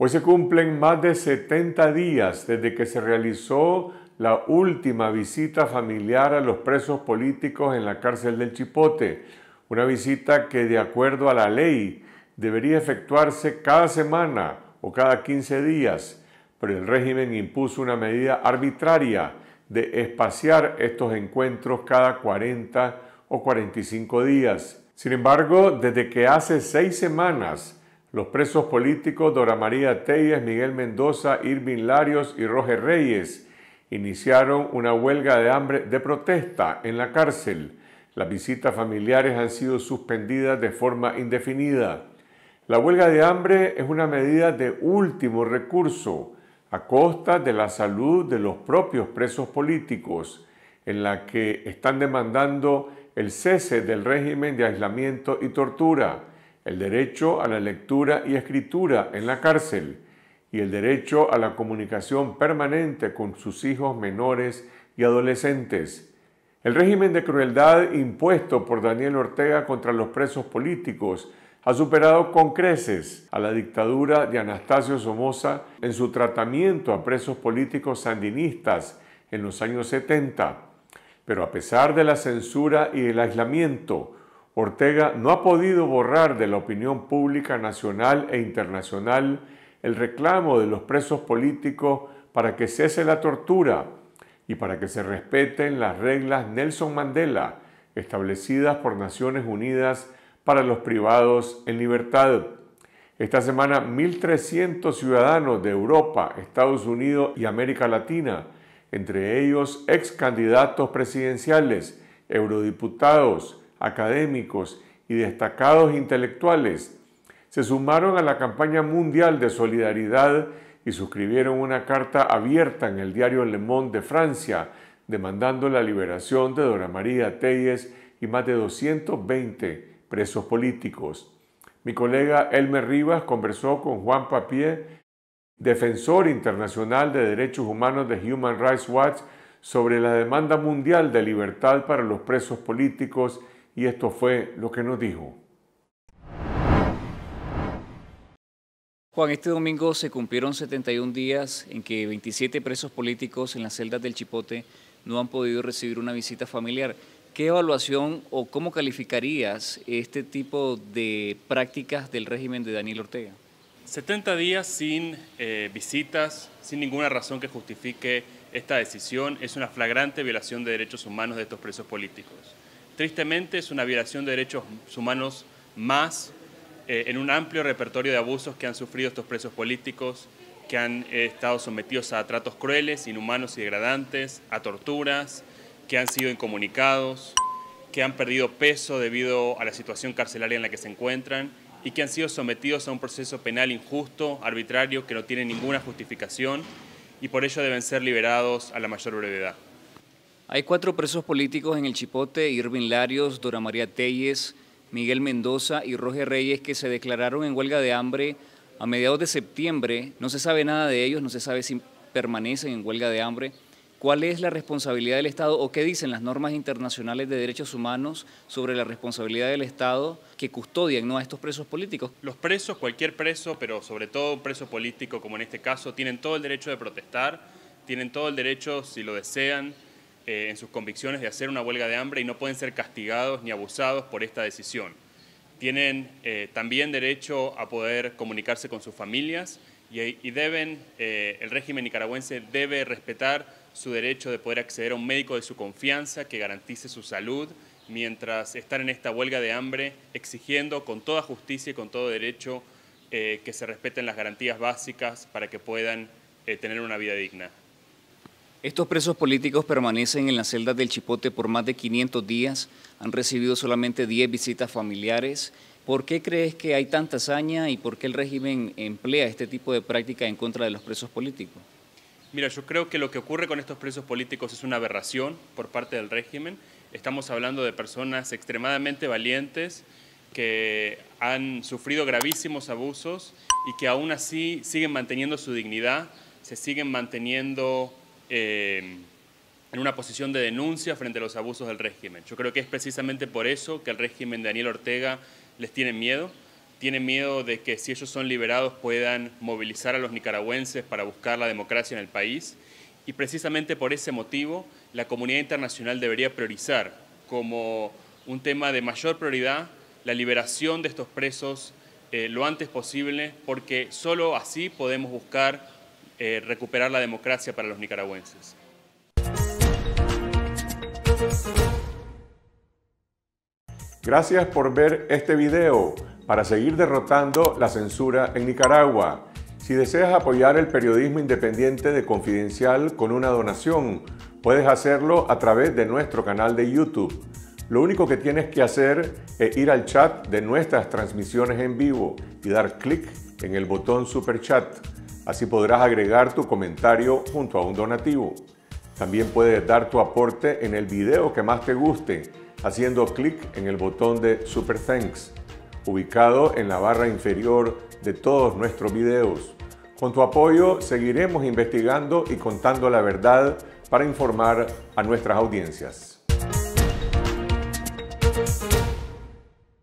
Hoy pues se cumplen más de 70 días desde que se realizó la última visita familiar a los presos políticos en la cárcel del Chipote, una visita que de acuerdo a la ley debería efectuarse cada semana o cada 15 días, pero el régimen impuso una medida arbitraria de espaciar estos encuentros cada 40 o 45 días. Sin embargo, desde que hace seis semanas los presos políticos Dora María Telles, Miguel Mendoza, Irvin Larios y Roger Reyes iniciaron una huelga de hambre de protesta en la cárcel. Las visitas familiares han sido suspendidas de forma indefinida. La huelga de hambre es una medida de último recurso a costa de la salud de los propios presos políticos, en la que están demandando el cese del régimen de aislamiento y tortura el derecho a la lectura y escritura en la cárcel y el derecho a la comunicación permanente con sus hijos menores y adolescentes. El régimen de crueldad impuesto por Daniel Ortega contra los presos políticos ha superado con creces a la dictadura de Anastasio Somoza en su tratamiento a presos políticos sandinistas en los años 70. Pero a pesar de la censura y el aislamiento, Ortega no ha podido borrar de la opinión pública nacional e internacional el reclamo de los presos políticos para que cese la tortura y para que se respeten las reglas Nelson Mandela establecidas por Naciones Unidas para los privados en libertad. Esta semana 1.300 ciudadanos de Europa, Estados Unidos y América Latina, entre ellos ex candidatos presidenciales, eurodiputados, académicos y destacados intelectuales se sumaron a la campaña mundial de solidaridad y suscribieron una carta abierta en el diario Le Monde de Francia demandando la liberación de Dora María Telles y más de 220 presos políticos. Mi colega Elmer Rivas conversó con Juan Papier, defensor internacional de derechos humanos de Human Rights Watch, sobre la demanda mundial de libertad para los presos políticos y esto fue lo que nos dijo. Juan, este domingo se cumplieron 71 días en que 27 presos políticos en las celdas del Chipote no han podido recibir una visita familiar. ¿Qué evaluación o cómo calificarías este tipo de prácticas del régimen de Daniel Ortega? 70 días sin eh, visitas, sin ninguna razón que justifique esta decisión, es una flagrante violación de derechos humanos de estos presos políticos. Tristemente es una violación de derechos humanos más eh, en un amplio repertorio de abusos que han sufrido estos presos políticos, que han eh, estado sometidos a tratos crueles, inhumanos y degradantes, a torturas, que han sido incomunicados, que han perdido peso debido a la situación carcelaria en la que se encuentran y que han sido sometidos a un proceso penal injusto, arbitrario, que no tiene ninguna justificación y por ello deben ser liberados a la mayor brevedad. Hay cuatro presos políticos en el Chipote, Irvin Larios, Dora María Telles, Miguel Mendoza y Roger Reyes, que se declararon en huelga de hambre a mediados de septiembre. No se sabe nada de ellos, no se sabe si permanecen en huelga de hambre. ¿Cuál es la responsabilidad del Estado o qué dicen las normas internacionales de derechos humanos sobre la responsabilidad del Estado que custodian ¿no? a estos presos políticos? Los presos, cualquier preso, pero sobre todo un preso político como en este caso, tienen todo el derecho de protestar, tienen todo el derecho, si lo desean, eh, en sus convicciones de hacer una huelga de hambre y no pueden ser castigados ni abusados por esta decisión. Tienen eh, también derecho a poder comunicarse con sus familias y, deben, eh, el régimen nicaragüense debe respetar su derecho de poder acceder a un médico de su confianza que garantice su salud mientras están en esta huelga de hambre exigiendo con toda justicia y con todo derecho que se respeten las garantías básicas para que puedan tener una vida digna. Estos presos políticos permanecen en la celda del Chipote por más de 500 días, han recibido solamente 10 visitas familiares. ¿Por qué crees que hay tanta hazaña y por qué el régimen emplea este tipo de práctica en contra de los presos políticos? Mira, yo creo que lo que ocurre con estos presos políticos es una aberración por parte del régimen. Estamos hablando de personas extremadamente valientes que han sufrido gravísimos abusos y que aún así siguen manteniendo su dignidad, se siguen manteniendo eh, en una posición de denuncia frente a los abusos del régimen. Yo creo que es precisamente por eso que el régimen de Daniel Ortega les tiene miedo. tienen miedo de que si ellos son liberados puedan movilizar a los nicaragüenses para buscar la democracia en el país. Y precisamente por ese motivo la comunidad internacional debería priorizar como un tema de mayor prioridad la liberación de estos presos eh, lo antes posible, porque solo así podemos buscar eh, recuperar la democracia para los nicaragüenses. Gracias por ver este video para seguir derrotando la censura en Nicaragua. Si deseas apoyar el periodismo independiente de Confidencial con una donación, puedes hacerlo a través de nuestro canal de YouTube. Lo único que tienes que hacer es ir al chat de nuestras transmisiones en vivo y dar clic en el botón Super Chat. Así podrás agregar tu comentario junto a un donativo. También puedes dar tu aporte en el video que más te guste haciendo clic en el botón de Super Thanks, ubicado en la barra inferior de todos nuestros videos. Con tu apoyo seguiremos investigando y contando la verdad para informar a nuestras audiencias.